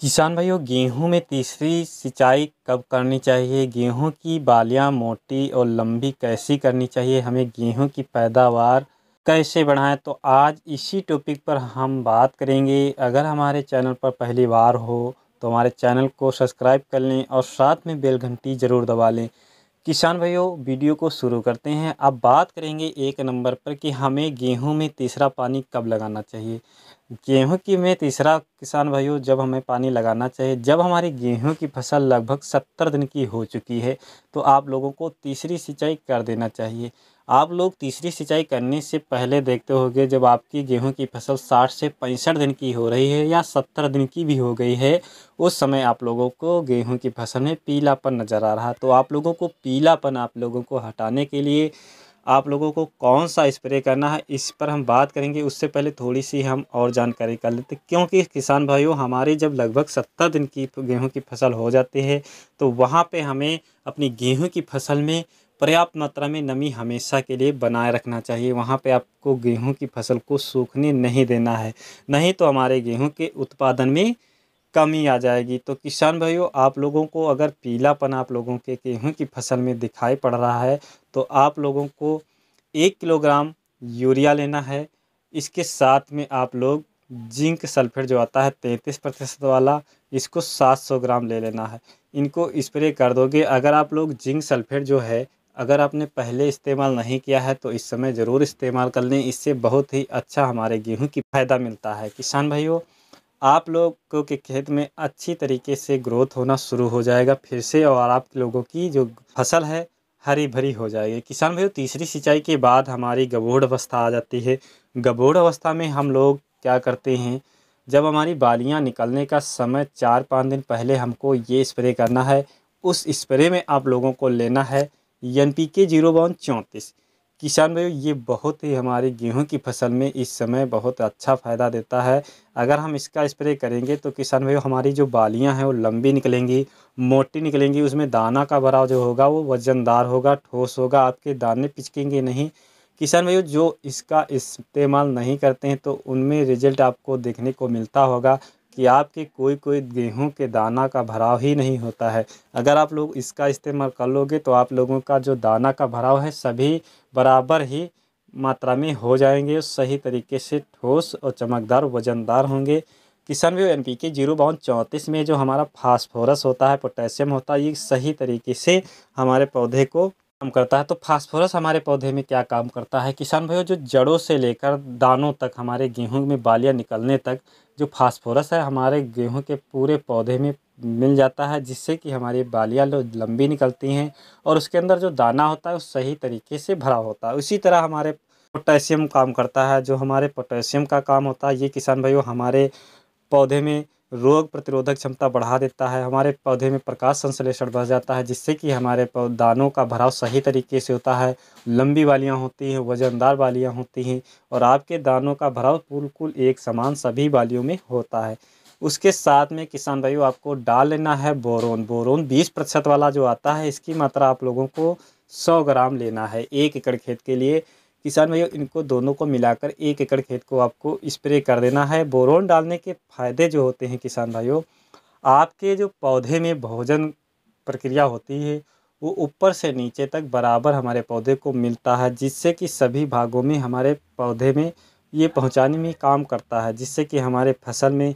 किसान भाइयों गेहूं में तीसरी सिंचाई कब करनी चाहिए गेहूं की बालियां मोटी और लंबी कैसी करनी चाहिए हमें गेहूं की पैदावार कैसे बढ़ाएं तो आज इसी टॉपिक पर हम बात करेंगे अगर हमारे चैनल पर पहली बार हो तो हमारे चैनल को सब्सक्राइब कर लें और साथ में बेल घंटी ज़रूर दबा लें किसान भाइयों वीडियो को शुरू करते हैं अब बात करेंगे एक नंबर पर कि हमें गेहूं में तीसरा पानी कब लगाना चाहिए गेहूं की में तीसरा किसान भाइयों जब हमें पानी लगाना चाहिए जब हमारी गेहूं की फसल लगभग सत्तर दिन की हो चुकी है तो आप लोगों को तीसरी सिंचाई कर देना चाहिए आप लोग तीसरी सिंचाई करने से पहले देखते होंगे जब आपकी गेहूं की फसल 60 से पैंसठ दिन की हो रही है या 70 दिन की भी हो गई है उस समय आप लोगों को गेहूं की फसल में पीलापन नज़र आ रहा तो आप लोगों को पीलापन आप लोगों को हटाने के लिए आप लोगों को कौन सा स्प्रे करना है इस पर हम बात करेंगे उससे पहले थोड़ी सी हम और जानकारी कर लेते क्योंकि किसान भाइयों हमारे जब लगभग सत्तर दिन की गेहूं की फसल हो जाती है तो वहाँ पे हमें अपनी गेहूं की फसल में पर्याप्त मात्रा में नमी हमेशा के लिए बनाए रखना चाहिए वहाँ पे आपको गेहूं की फसल को सूखने नहीं देना है नहीं तो हमारे गेहूं के उत्पादन में कमी आ जाएगी तो किसान भाइयों आप लोगों को अगर पीलापन आप लोगों के गेहूँ की फसल में दिखाई पड़ रहा है तो आप लोगों को एक किलोग्राम यूरिया लेना है इसके साथ में आप लोग जिंक सल्फेट जो आता है तैंतीस प्रतिशत वाला इसको सात सौ ग्राम ले लेना है इनको स्प्रे कर दोगे अगर आप लोग जिंक सल्फेट जो है अगर आपने पहले इस्तेमाल नहीं किया है तो इस समय ज़रूर इस्तेमाल कर लें इससे बहुत ही अच्छा हमारे गेहूं की फ़ायदा मिलता है किसान भाइयों आप लोगों के खेत में अच्छी तरीके से ग्रोथ होना शुरू हो जाएगा फिर से और आप लोगों की जो फसल है हरी भरी हो जाएगी किसान भाइयों तीसरी सिंचाई के बाद हमारी गबोड़ अवस्था आ जाती है गबोड़ अवस्था में हम लोग क्या करते हैं जब हमारी बालियां निकलने का समय चार पाँच दिन पहले हमको ये स्प्रे करना है उस स्प्रे में आप लोगों को लेना है एन पी के जीरो बावन चौंतीस किसान भाई ये बहुत ही हमारे गेहूं की फसल में इस समय बहुत अच्छा फ़ायदा देता है अगर हम इसका स्प्रे करेंगे तो किसान भाई हमारी जो बालियां हैं वो लंबी निकलेंगी मोटी निकलेंगी उसमें दाना का भराव जो होगा वो वज़नदार होगा ठोस होगा आपके दाने पिचकेंगे नहीं किसान भाई जो इसका इस्तेमाल नहीं करते हैं तो उनमें रिजल्ट आपको देखने को मिलता होगा कि आपके कोई कोई गेहूं के दाना का भराव ही नहीं होता है अगर आप लोग इसका इस्तेमाल कर लोगे तो आप लोगों का जो दाना का भराव है सभी बराबर ही मात्रा में हो जाएंगे सही तरीके से ठोस और चमकदार वजनदार होंगे किसान व्यू एन पी के जीरो बावन चौंतीस में जो हमारा फास्फोरस होता है पोटेशियम होता है ये सही तरीके से हमारे पौधे को काम करता है तो फास्फोरस हमारे पौधे में क्या काम करता है किसान भाइयों जो जड़ों से लेकर दानों तक हमारे गेहूं में बालियां निकलने तक जो फास्फोरस है हमारे गेहूं के पूरे पौधे में मिल जाता है जिससे कि हमारी बालियाँ लंबी निकलती हैं और उसके अंदर जो दाना होता है वो सही तरीके से भरा होता है उसी तरह हमारे पोटेशियम काम करता है जो हमारे पोटेशियम का काम होता है ये किसान भाइयों हमारे पौधे में रोग प्रतिरोधक क्षमता बढ़ा देता है हमारे पौधे में प्रकाश संश्लेषण बढ़ जाता है जिससे कि हमारे दानों का भराव सही तरीके से होता है लंबी बालियाँ होती हैं वज़नदार बालियाँ होती हैं और आपके दानों का भराव बिल्कुल एक समान सभी बालियों में होता है उसके साथ में किसान भाई आपको डाल लेना है बोरोन बोरोन बीस प्रतिशत वाला जो आता है इसकी मात्रा आप लोगों को सौ ग्राम लेना है एक एकड़ खेत के लिए किसान भाइयों इनको दोनों को मिलाकर एक एकड़ खेत को आपको स्प्रे कर देना है बोरोन डालने के फ़ायदे जो होते हैं किसान भाइयों आपके जो पौधे में भोजन प्रक्रिया होती है वो ऊपर से नीचे तक बराबर हमारे पौधे को मिलता है जिससे कि सभी भागों में हमारे पौधे में ये पहुंचाने में काम करता है जिससे कि हमारे फसल में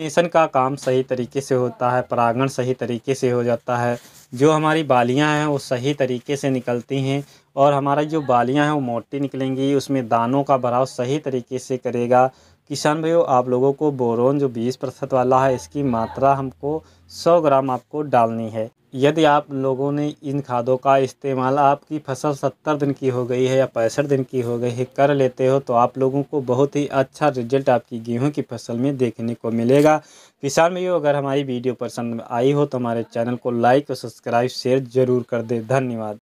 केसन का काम सही तरीके से होता है परागण सही तरीके से हो जाता है जो हमारी बालियां हैं वो सही तरीके से निकलती हैं और हमारा जो बालियां हैं वो मोटी निकलेंगी उसमें दानों का भराव सही तरीके से करेगा किसान भाइयों आप लोगों को बोरोन जो बीस प्रतिशत वाला है इसकी मात्रा हमको सौ ग्राम आपको डालनी है यदि आप लोगों ने इन खादों का इस्तेमाल आपकी फसल सत्तर दिन की हो गई है या पैंसठ दिन की हो गई है कर लेते हो तो आप लोगों को बहुत ही अच्छा रिजल्ट आपकी गेहूं की फसल में देखने को मिलेगा किसान भाइयों अगर हमारी वीडियो पसंद आई हो तो हमारे चैनल को लाइक और सब्सक्राइब शेयर ज़रूर कर दे धन्यवाद